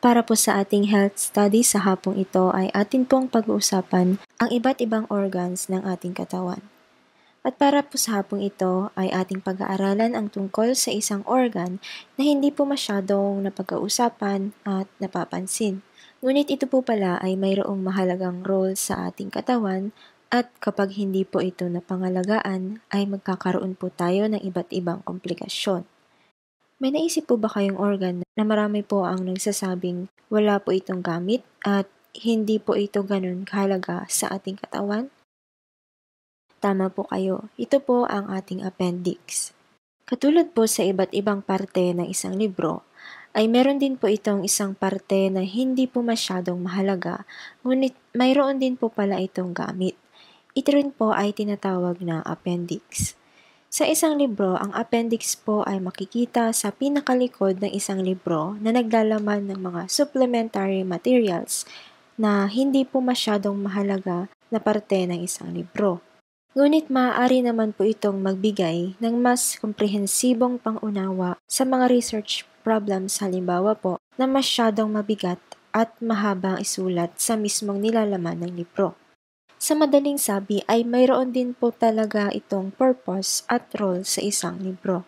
Para po sa ating health study sa hapong ito ay atin pong pag-uusapan ang iba't ibang organs ng ating katawan. At para po sa hapong ito ay ating pag-aaralan ang tungkol sa isang organ na hindi po masyadong napag-uusapan at napapansin. Ngunit ito po pala ay mayroong mahalagang role sa ating katawan at kapag hindi po ito napangalagaan ay magkakaroon po tayo ng iba't ibang komplikasyon. May naisip po ba kayong organ na marami po ang nagsasabing wala po itong gamit at hindi po ito ganun kahalaga sa ating katawan? Tama po kayo, ito po ang ating appendix. Katulad po sa iba't ibang parte ng isang libro, ay meron din po itong isang parte na hindi po masyadong mahalaga, ngunit mayroon din po pala itong gamit. Ito rin po ay tinatawag na appendix. Sa isang libro, ang appendix po ay makikita sa pinakalikod ng isang libro na naglalaman ng mga supplementary materials na hindi po masyadong mahalaga na parte ng isang libro. Ngunit maaari naman po itong magbigay ng mas komprehensibong pangunawa sa mga research problems halimbawa po na masyadong mabigat at mahabang isulat sa mismong nilalaman ng libro. Sa madaling sabi ay mayroon din po talaga itong purpose at role sa isang libro.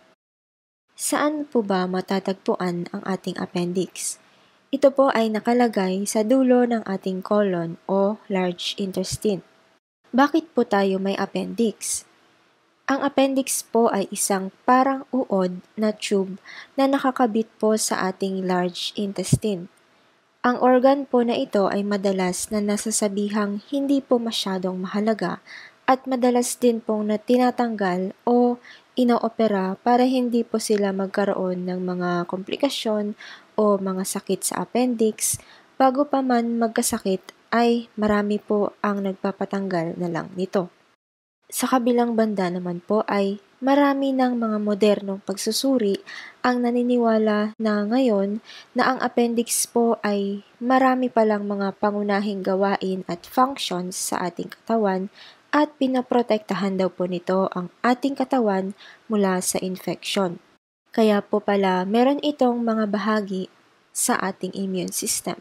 Saan po ba matatagpuan ang ating appendix? Ito po ay nakalagay sa dulo ng ating colon o large intestine. Bakit po tayo may appendix? Ang appendix po ay isang parang uod na tube na nakakabit po sa ating large intestine. Ang organ po na ito ay madalas na nasasabihang hindi po masyadong mahalaga at madalas din pong na tinatanggal o inoopera para hindi po sila magkaroon ng mga komplikasyon o mga sakit sa appendix bago pa man magkasakit ay marami po ang nagpapatanggal na lang nito. Sa kabilang banda naman po ay marami ng mga modernong pagsusuri ang naniniwala na ngayon na ang appendix po ay marami palang mga pangunahing gawain at functions sa ating katawan at pinaprotektahan daw po nito ang ating katawan mula sa infection. Kaya po pala meron itong mga bahagi sa ating immune system.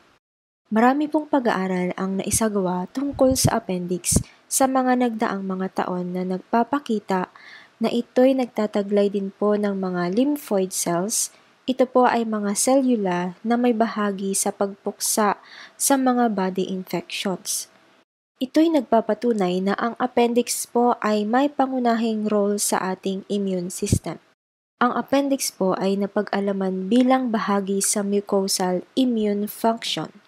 Marami pong pag-aaral ang naisagawa tungkol sa appendix sa mga nagdaang mga taon na nagpapakita na ito'y nagtataglay din po ng mga lymphoid cells. Ito po ay mga selula na may bahagi sa pagpuksa sa mga body infections. Ito'y nagpapatunay na ang appendix po ay may pangunahing role sa ating immune system. Ang appendix po ay napag-alaman bilang bahagi sa mucosal immune function.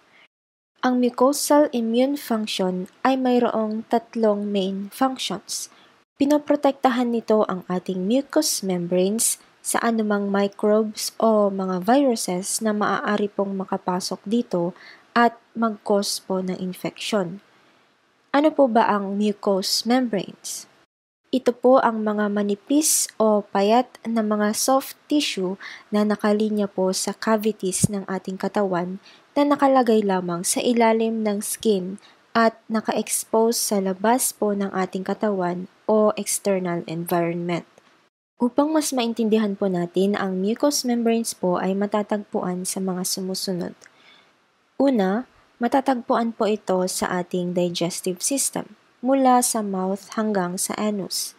Ang mucosal immune function ay mayroong tatlong main functions. Pinoprotektahan nito ang ating mucous membranes sa anumang microbes o mga viruses na maaari pong makapasok dito at mag-cause po ng infection. Ano po ba ang mucous membranes? Ito po ang mga manipis o payat na mga soft tissue na nakalinya po sa cavities ng ating katawan na nakalagay lamang sa ilalim ng skin at naka-expose sa labas po ng ating katawan o external environment. Upang mas maintindihan po natin, ang mucous membranes po ay matatagpuan sa mga sumusunod. Una, matatagpuan po ito sa ating digestive system, mula sa mouth hanggang sa anus.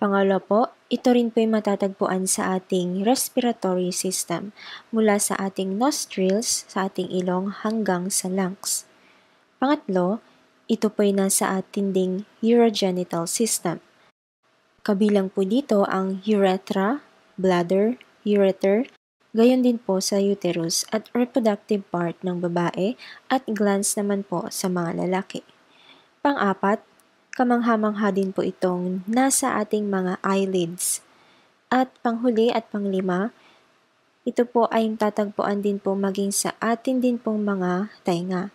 Pangalawa po, ito rin po'y matatagpuan sa ating respiratory system mula sa ating nostrils, sa ating ilong hanggang sa lungs. Pangatlo, ito po'y nasa ating ding urogenital system. Kabilang po dito ang urethra, bladder, ureter, gayon din po sa uterus at reproductive part ng babae at glands naman po sa mga lalaki. Pang-apat, Kamangha-mangha din po itong nasa ating mga eyelids. At panghuli at panglima, ito po ay tatagpuan din po maging sa atin din pong mga tainga.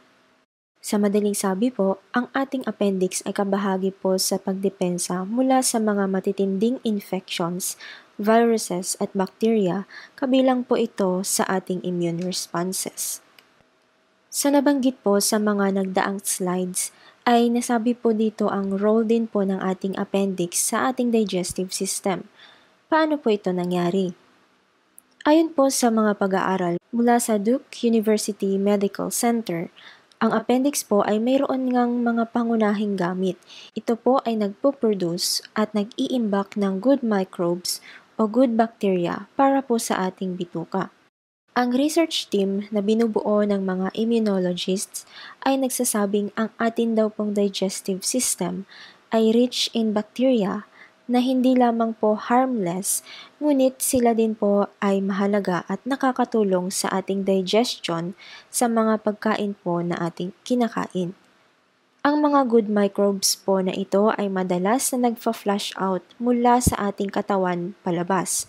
Sa madaling sabi po, ang ating appendix ay kabahagi po sa pagdepensa mula sa mga matitinding infections, viruses at bacteria, kabilang po ito sa ating immune responses. Sa nabanggit po sa mga nagdaang slides, ay nasabi po dito ang role din po ng ating appendix sa ating digestive system. Paano po ito nangyari? Ayon po sa mga pag-aaral mula sa Duke University Medical Center, ang appendix po ay mayroon ngang mga pangunahing gamit. Ito po ay nagpo-produce at nag-iimbak ng good microbes o good bacteria para po sa ating bituka. Ang research team na binubuo ng mga immunologists ay nagsasabing ang atin daw pong digestive system ay rich in bacteria na hindi lamang po harmless, ngunit sila din po ay mahalaga at nakakatulong sa ating digestion sa mga pagkain po na ating kinakain. Ang mga good microbes po na ito ay madalas na nagfa-flush out mula sa ating katawan palabas.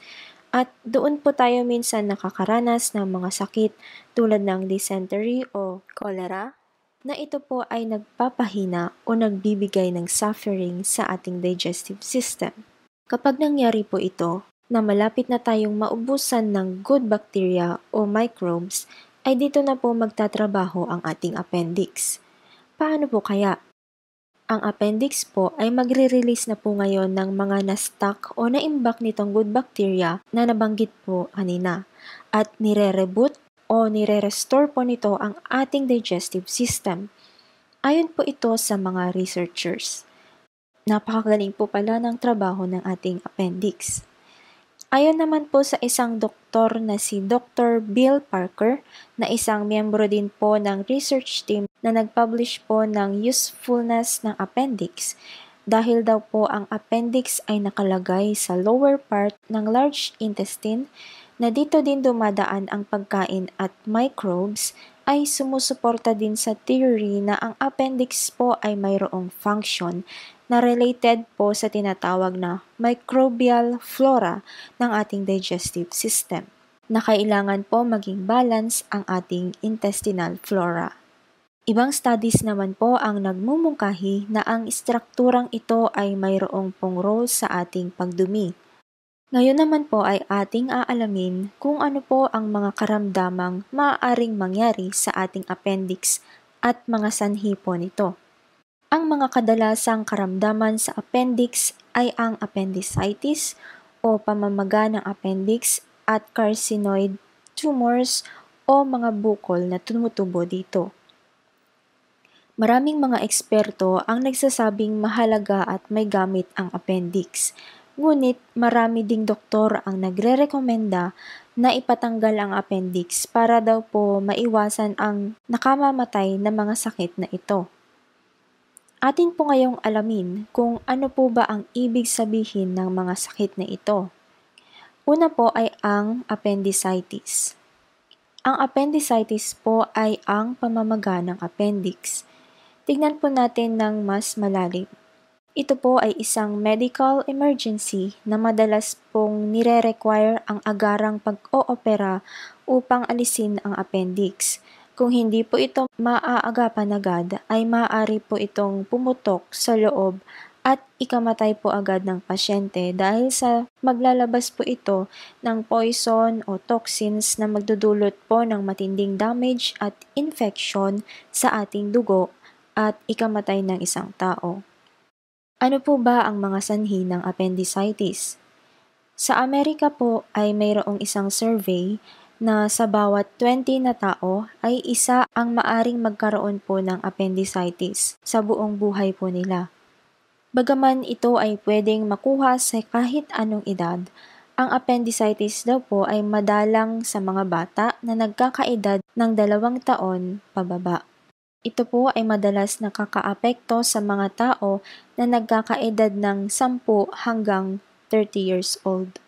At doon po tayo minsan nakakaranas ng mga sakit tulad ng dysentery o cholera na ito po ay nagpapahina o nagbibigay ng suffering sa ating digestive system. Kapag nangyari po ito, na malapit na tayong maubusan ng good bacteria o microbes, ay dito na po magtatrabaho ang ating appendix. Paano po kaya? Ang appendix po ay magre-release na po ngayon ng mga na-stuck o na-imbak nitong good bacteria na nabanggit po kanina at nire-reboot o nire-restore po nito ang ating digestive system. Ayon po ito sa mga researchers. Napakagaling po pala ng trabaho ng ating appendix. Ayon naman po sa isang doktor na si Dr. Bill Parker, na isang miyembro din po ng research team na nag-publish po ng usefulness ng appendix, dahil daw po ang appendix ay nakalagay sa lower part ng large intestine na dito din dumadaan ang pagkain at microbes ay sumusuporta din sa theory na ang appendix po ay mayroong function na related po sa tinatawag na microbial flora ng ating digestive system na kailangan po maging balance ang ating intestinal flora. Ibang studies naman po ang nagmumungkahi na ang estrukturang ito ay mayroong pong role sa ating pagdumi ngayon naman po ay ating aalamin kung ano po ang mga karamdamang maaaring mangyari sa ating appendix at mga sanhi po nito. Ang mga kadalasang karamdaman sa appendix ay ang appendicitis o pamamaga ng appendix at carcinoid tumors o mga bukol na tumutubo dito. Maraming mga eksperto ang nagsasabing mahalaga at may gamit ang appendix – Ngunit marami ding doktor ang nagre-rekomenda na ipatanggal ang appendix para daw po maiwasan ang nakamamatay na mga sakit na ito. Atin po ngayong alamin kung ano po ba ang ibig sabihin ng mga sakit na ito. Una po ay ang appendicitis. Ang appendicitis po ay ang pamamaga ng appendix. Tignan po natin ng mas malalim. Ito po ay isang medical emergency na madalas pong nire-require ang agarang pag-oopera upang alisin ang appendix. Kung hindi po ito maaagapan agad, ay maaari po itong pumutok sa loob at ikamatay po agad ng pasyente dahil sa maglalabas po ito ng poison o toxins na magdudulot po ng matinding damage at infection sa ating dugo at ikamatay ng isang tao. Ano po ba ang mga sanhi ng appendicitis? Sa Amerika po ay mayroong isang survey na sa bawat 20 na tao ay isa ang maaring magkaroon po ng appendicitis sa buong buhay po nila. Bagaman ito ay pwedeng makuha sa kahit anong edad, ang appendicitis daw po ay madalang sa mga bata na nagkakaedad ng dalawang taon pababa. Ito po ay madalas nakakaapekto sa mga tao na nagkakaedad ng 10 hanggang 30 years old.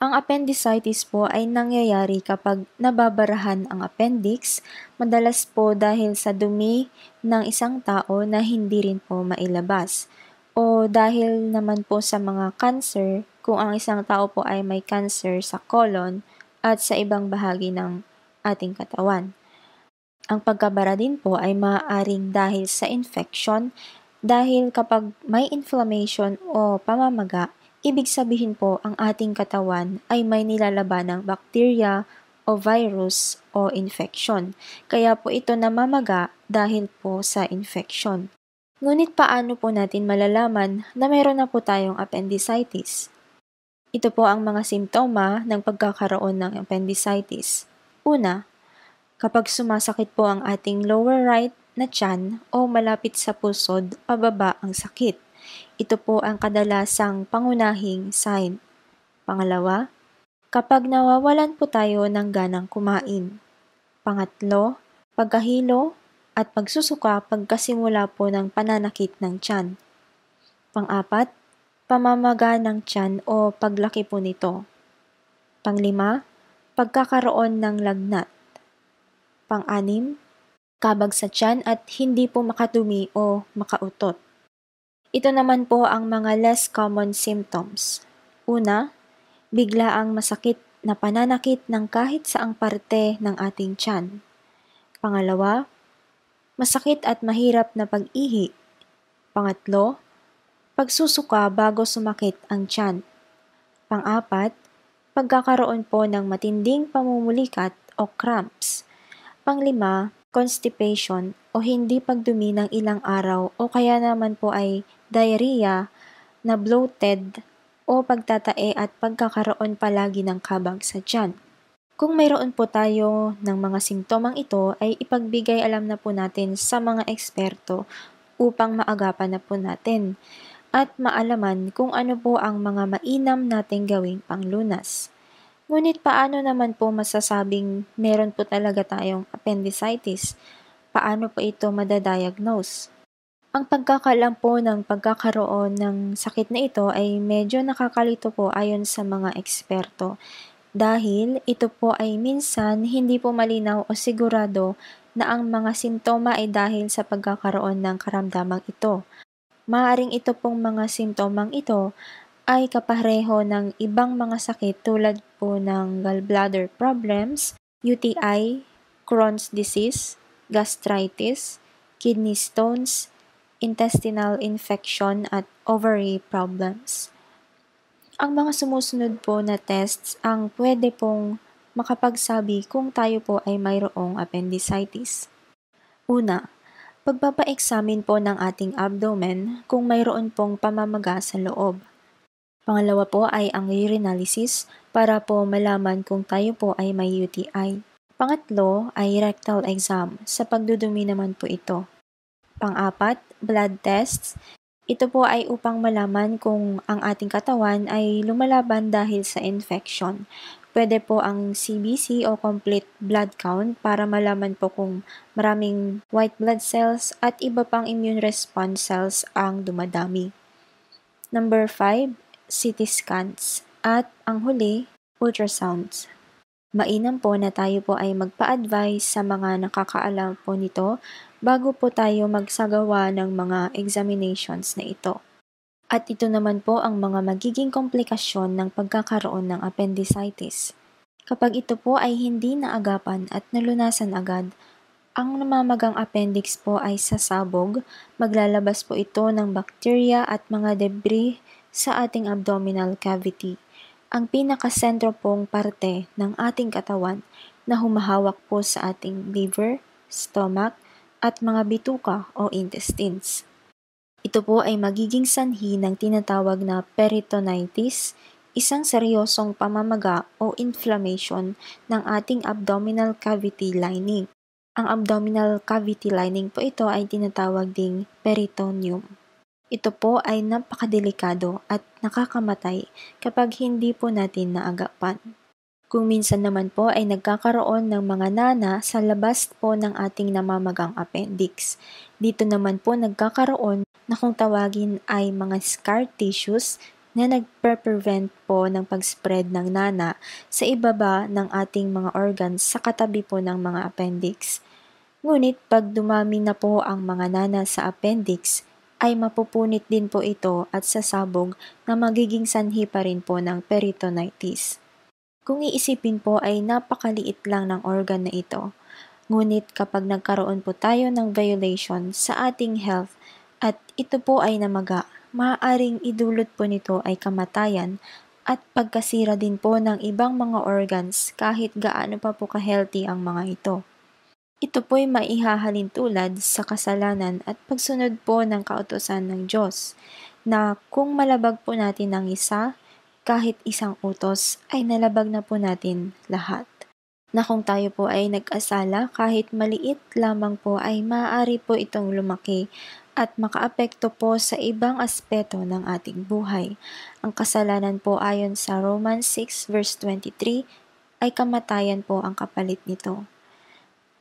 Ang appendicitis po ay nangyayari kapag nababarahan ang appendix, madalas po dahil sa dumi ng isang tao na hindi rin po mailabas. O dahil naman po sa mga cancer, kung ang isang tao po ay may cancer sa colon at sa ibang bahagi ng ating katawan. Ang pagkabara din po ay maaaring dahil sa infection, dahil kapag may inflammation o pamamaga, ibig sabihin po ang ating katawan ay may nilalaban ng bakterya o virus o infection. Kaya po ito namamaga dahil po sa infection. Ngunit paano po natin malalaman na mayroon na po tayong appendicitis? Ito po ang mga simptoma ng pagkakaroon ng appendicitis. Una, Kapag sumasakit po ang ating lower right na chan o malapit sa pusod, pababa ang sakit. Ito po ang kadalasang pangunahing sign. Pangalawa, kapag nawawalan po tayo ng ganang kumain. Pangatlo, pagkahilo at pagsusuka pagkasimula po ng pananakit ng tiyan. Pangapat, pamamaga ng chan o paglaki po nito. Panglima, pagkakaroon ng lagnat. Pang-anim, kabag at hindi po makatumi o makautot. Ito naman po ang mga less common symptoms. Una, bigla ang masakit na pananakit ng kahit saang parte ng ating tiyan. Pangalawa, masakit at mahirap na pag-ihi. Pangatlo, pagsusuka bago sumakit ang tiyan. Pangapat, pagkakaroon po ng matinding pamumulikat o cramps. Panglima, constipation o hindi pagdumi ng ilang araw o kaya naman po ay diarrhea na bloated o pagtatae at pagkakaroon palagi ng kabag sa tiyan. Kung mayroon po tayo ng mga simptomang ito ay ipagbigay alam na po natin sa mga eksperto upang maagapan na po natin at maalaman kung ano po ang mga mainam nating gawing panglunas. Ngunit paano naman po masasabing meron po talaga tayong appendicitis? Paano po ito madadiagnose? Ang pagkakalam po ng pagkakaroon ng sakit na ito ay medyo nakakalito po ayon sa mga eksperto dahil ito po ay minsan hindi po malinaw o sigurado na ang mga sintoma ay dahil sa pagkakaroon ng karamdamang ito. Maaring ito pong mga sintomang ito ay kapareho ng ibang mga sakit tulad o ng gallbladder problems, UTI, Crohn's disease, gastritis, kidney stones, intestinal infection at ovary problems. Ang mga sumusunod po na tests ang pwede pong makapagsabi kung tayo po ay mayroong appendicitis. Una, pagpapa-examine po ng ating abdomen kung mayroon pong pamamaga sa loob. Pangalawa po ay ang urinalysis para po malaman kung tayo po ay may UTI. Pangatlo ay rectal exam. Sa pagdudumi naman po ito. Pangapat, blood tests. Ito po ay upang malaman kung ang ating katawan ay lumalaban dahil sa infection. Pwede po ang CBC o complete blood count para malaman po kung maraming white blood cells at iba pang immune response cells ang dumadami. Number 5, CT scans, at ang huli, ultrasounds. Mainam po na tayo po ay magpa-advise sa mga nakakaalam po nito bago po tayo magsagawa ng mga examinations na ito. At ito naman po ang mga magiging komplikasyon ng pagkakaroon ng appendicitis. Kapag ito po ay hindi naagapan at nalunasan agad, ang namamagang appendix po ay sasabog, maglalabas po ito ng bakterya at mga debris sa ating abdominal cavity, ang pinakasentro pong parte ng ating katawan na humahawak po sa ating liver, stomach, at mga bituka o intestines. Ito po ay magiging sanhi ng tinatawag na peritonitis, isang seryosong pamamaga o inflammation ng ating abdominal cavity lining. Ang abdominal cavity lining po ito ay tinatawag ding peritoneum. Ito po ay napakadelikado at nakakamatay kapag hindi po natin naagapan. Kung minsan naman po ay nagkakaroon ng mga nana sa labas po ng ating namamagang appendix. Dito naman po nagkakaroon na kung tawagin ay mga scar tissues na nagpre-prevent po ng pag-spread ng nana sa ibaba ng ating mga organs sa katabi po ng mga appendix. Ngunit pag dumami na po ang mga nana sa appendix, ay mapupunit din po ito at sasabog na magiging sanhi pa rin po ng peritonitis. Kung iisipin po ay napakaliit lang ng organ na ito. Ngunit kapag nagkaroon po tayo ng violation sa ating health at ito po ay namaga, maaaring idulot po nito ay kamatayan at pagkasira din po ng ibang mga organs kahit gaano pa po ka-healthy ang mga ito. Ito po'y maihahalin tulad sa kasalanan at pagsunod po ng kautosan ng Diyos na kung malabag po natin ang isa, kahit isang utos ay nalabag na po natin lahat. Na kung tayo po ay nag-asala, kahit maliit lamang po ay maaari po itong lumaki at makaapekto po sa ibang aspeto ng ating buhay. Ang kasalanan po ayon sa Romans 6 verse 23 ay kamatayan po ang kapalit nito.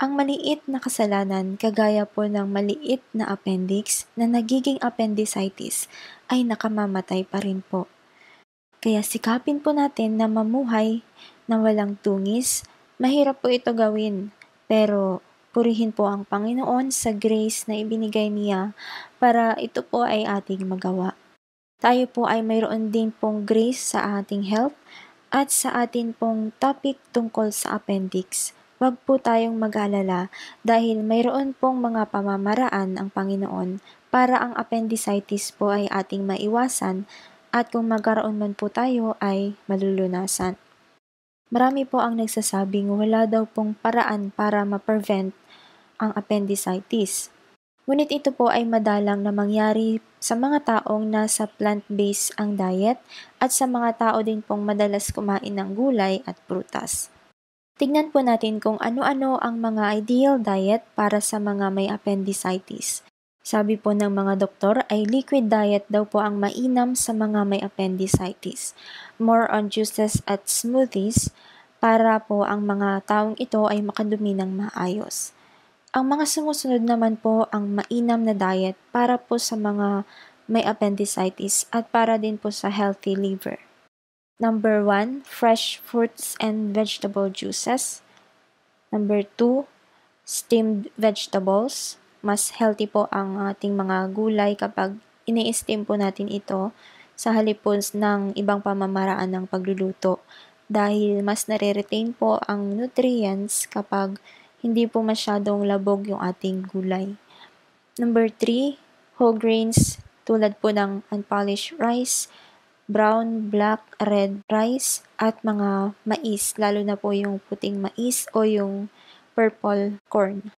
Ang maliit na kasalanan kagaya po ng maliit na appendix na nagiging appendicitis ay nakamamatay pa rin po. Kaya sikapin po natin na mamuhay na walang tungis. Mahirap po ito gawin pero purihin po ang Panginoon sa grace na ibinigay niya para ito po ay ating magawa. Tayo po ay mayroon din pong grace sa ating health at sa atin pong topic tungkol sa appendix. Huwag po tayong mag-alala dahil mayroon pong mga pamamaraan ang Panginoon para ang appendicitis po ay ating maiwasan at kung magkaroon man po tayo ay malulunasan. Marami po ang nagsasabing wala daw pong paraan para ma-prevent ang appendicitis. Ngunit ito po ay madalang na mangyari sa mga taong nasa plant-based ang diet at sa mga tao din pong madalas kumain ng gulay at prutas. Tignan po natin kung ano-ano ang mga ideal diet para sa mga may appendicitis. Sabi po ng mga doktor ay liquid diet daw po ang mainam sa mga may appendicitis. More on juices at smoothies para po ang mga taong ito ay makadumi ng maayos. Ang mga sumusunod naman po ang mainam na diet para po sa mga may appendicitis at para din po sa healthy liver. Number one, fresh fruits and vegetable juices. Number two, steamed vegetables. Mas healthy po ang ating mga gulay kapag ini-steam po natin ito sa halip po ng ibang pamamaraan ng pagluluto dahil mas nare-retain po ang nutrients kapag hindi po masyadong labog yung ating gulay. Number 3, whole grains tulad po ng unpolished rice, brown, black, red rice at mga mais, lalo na po yung puting mais o yung purple corn.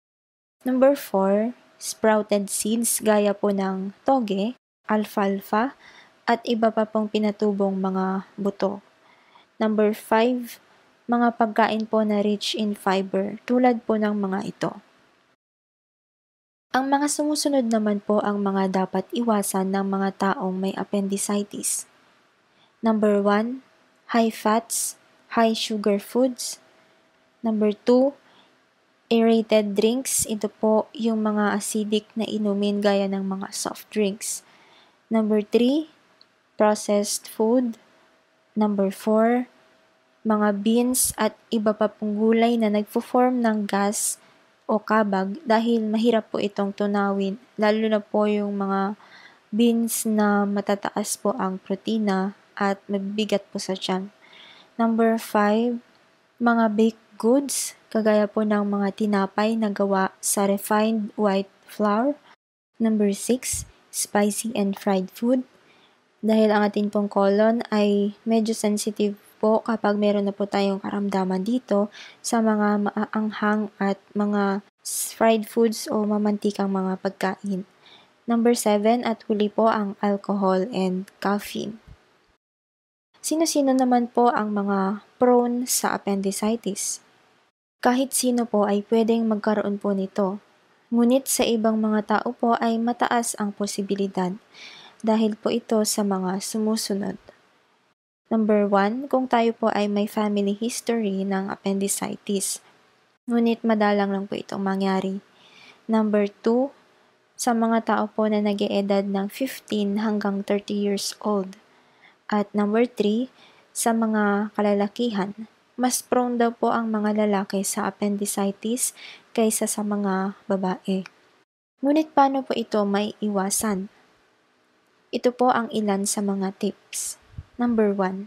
Number 4, sprouted seeds gaya po ng toge, alfalfa, at iba pa pong pinatubong mga buto. Number 5, mga pagkain po na rich in fiber tulad po ng mga ito. Ang mga sumusunod naman po ang mga dapat iwasan ng mga taong may appendicitis. Number 1, high fats, high sugar foods. Number 2, aerated drinks. Ito po yung mga acidic na inumin gaya ng mga soft drinks. Number 3, processed food. Number 4, mga beans at iba pa pong gulay na nagpo-form ng gas o kabag dahil mahirap po itong tunawin, lalo na po yung mga beans na matataas po ang protina at magbigat po sa tiyan. Number 5, mga baked goods, kagaya po ng mga tinapay na gawa sa refined white flour. Number 6, spicy and fried food. Dahil ang atin pong colon ay medyo sensitive po kapag meron na po tayong karamdaman dito sa mga maaanghang at mga fried foods o mamantikang mga pagkain. Number 7 at huli po ang alcohol and caffeine. Sino-sino naman po ang mga prone sa appendicitis? Kahit sino po ay pwedeng magkaroon po nito. Ngunit sa ibang mga tao po ay mataas ang posibilidad dahil po ito sa mga sumusunod. Number 1, kung tayo po ay may family history ng appendicitis. Ngunit madalang lang po itong mangyari. Number 2, sa mga tao po na nag eedad ng 15 hanggang 30 years old. At number 3, sa mga kalalakihan, mas prone daw po ang mga lalaki sa appendicitis kaysa sa mga babae. Ngunit paano po ito may iwasan? Ito po ang ilan sa mga tips. Number 1.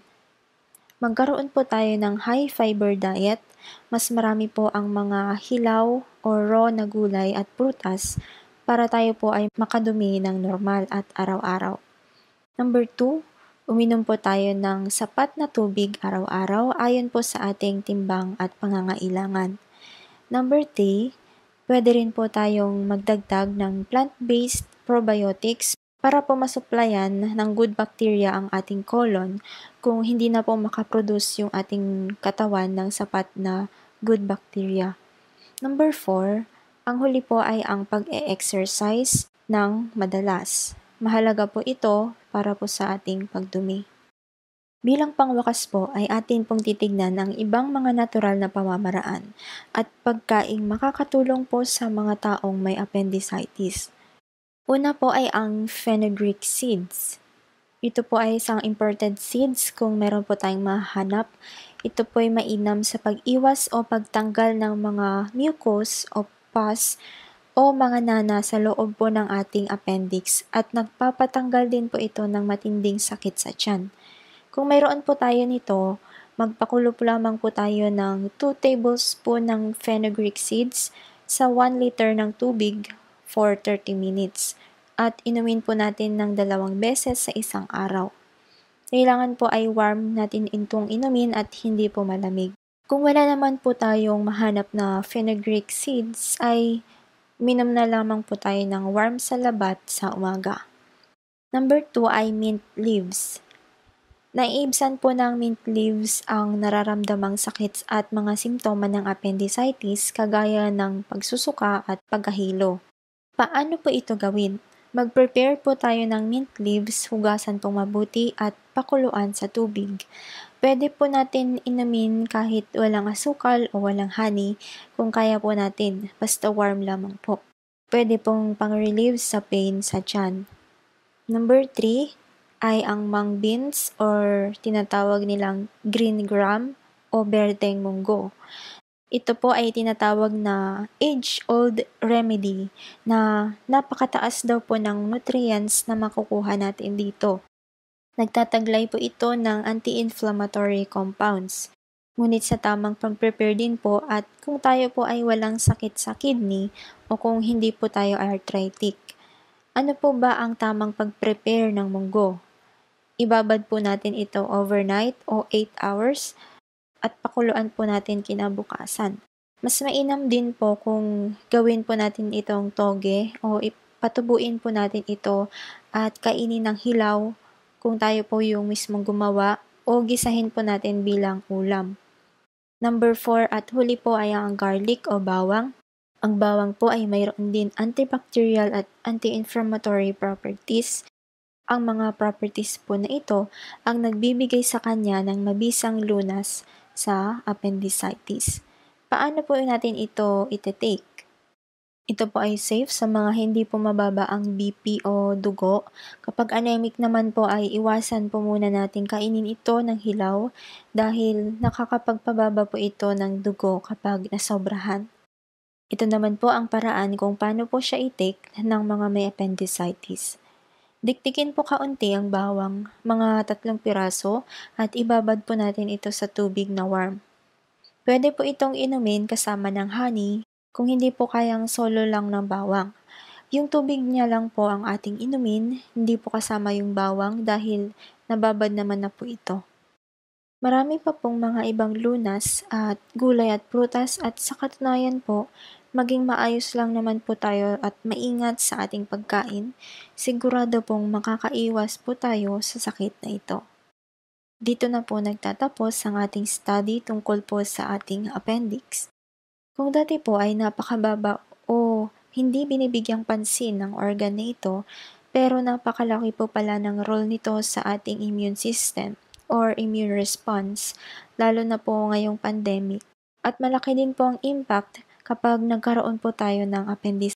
Magkaroon po tayo ng high fiber diet. Mas marami po ang mga hilaw o raw na gulay at prutas para tayo po ay makadumi ng normal at araw-araw. Number 2, Uminom po tayo ng sapat na tubig araw-araw ayon po sa ating timbang at pangangailangan. Number 3, pwede rin po tayong magdagdag ng plant-based probiotics para po masuplayan ng good bacteria ang ating colon kung hindi na po makaproduce yung ating katawan ng sapat na good bacteria. Number 4, ang huli po ay ang pag-e-exercise ng madalas. Mahalaga po ito para po sa ating pagdumi. Bilang pangwakas po ay atin pong titignan ang ibang mga natural na pamamaraan at pagkaing makakatulong po sa mga taong may appendicitis. Una po ay ang fenugreek seeds. Ito po ay isang imported seeds kung meron po tayong mahanap. Ito po ay mainam sa pag-iwas o pagtanggal ng mga mucus o pus o mga nana sa loob po ng ating appendix at nagpapatanggal din po ito ng matinding sakit sa tiyan. Kung mayroon po tayo nito, magpakulo po lamang po tayo ng 2 tablespoon ng fenugreek seeds sa 1 liter ng tubig for 30 minutes at inumin po natin ng dalawang beses sa isang araw. Kailangan po ay warm natin itong inumin at hindi po malamig. Kung wala naman po tayong mahanap na fenugreek seeds ay uminom na lamang po tayo ng warm salabat sa umaga. Number 2 ay mint leaves. Naiibsan po ng mint leaves ang nararamdamang sakit at mga simptoma ng appendicitis kagaya ng pagsusuka at pagkahilo. Paano po ito gawin? Mag-prepare po tayo ng mint leaves, hugasan pong mabuti at pakuluan sa tubig. Pwede po natin inumin kahit walang asukal o walang honey kung kaya po natin, basta warm lamang po. Pwede pong pang-relieve sa pain sa tiyan. Number 3 ay ang mung beans or tinatawag nilang green gram o berteng munggo. Ito po ay tinatawag na age-old remedy na napakataas daw po ng nutrients na makukuha natin dito. Nagtataglay po ito ng anti-inflammatory compounds. Ngunit sa tamang pag-prepare din po at kung tayo po ay walang sakit sa kidney o kung hindi po tayo arthritic. Ano po ba ang tamang pag-prepare ng munggo? Ibabad po natin ito overnight o 8 hours at pakuluan po natin kinabukasan. Mas mainam din po kung gawin po natin itong toge o ipatubuin po natin ito at kainin ng hilaw kung tayo po yung mismong gumawa o gisahin po natin bilang ulam. Number 4 at huli po ay ang garlic o bawang. Ang bawang po ay mayroon din antibacterial at anti-inflammatory properties. Ang mga properties po na ito ang nagbibigay sa kanya ng mabisang lunas sa appendicitis. Paano po natin ito itetake? Ito po ay safe sa mga hindi po mababa ang BP o dugo. Kapag anemic naman po ay iwasan po muna natin kainin ito ng hilaw dahil nakakapagpababa po ito ng dugo kapag nasobrahan. Ito naman po ang paraan kung paano po siya i-take ng mga may appendicitis. Diktikin po kaunti ang bawang, mga tatlong piraso at ibabad po natin ito sa tubig na warm. Pwede po itong inumin kasama ng honey, kung hindi po kayang solo lang ng bawang. Yung tubig niya lang po ang ating inumin, hindi po kasama yung bawang dahil nababad naman na po ito. Marami pa pong mga ibang lunas at gulay at prutas at sa katunayan po, maging maayos lang naman po tayo at maingat sa ating pagkain, sigurado pong makakaiwas po tayo sa sakit na ito. Dito na po nagtatapos ang ating study tungkol po sa ating appendix. Kung dati po ay napakababa o hindi binibigyang pansin ng organ na ito, pero napakalaki po pala ng role nito sa ating immune system or immune response, lalo na po ngayong pandemic. At malaki din po ang impact kapag nagkaroon po tayo ng appendicitis.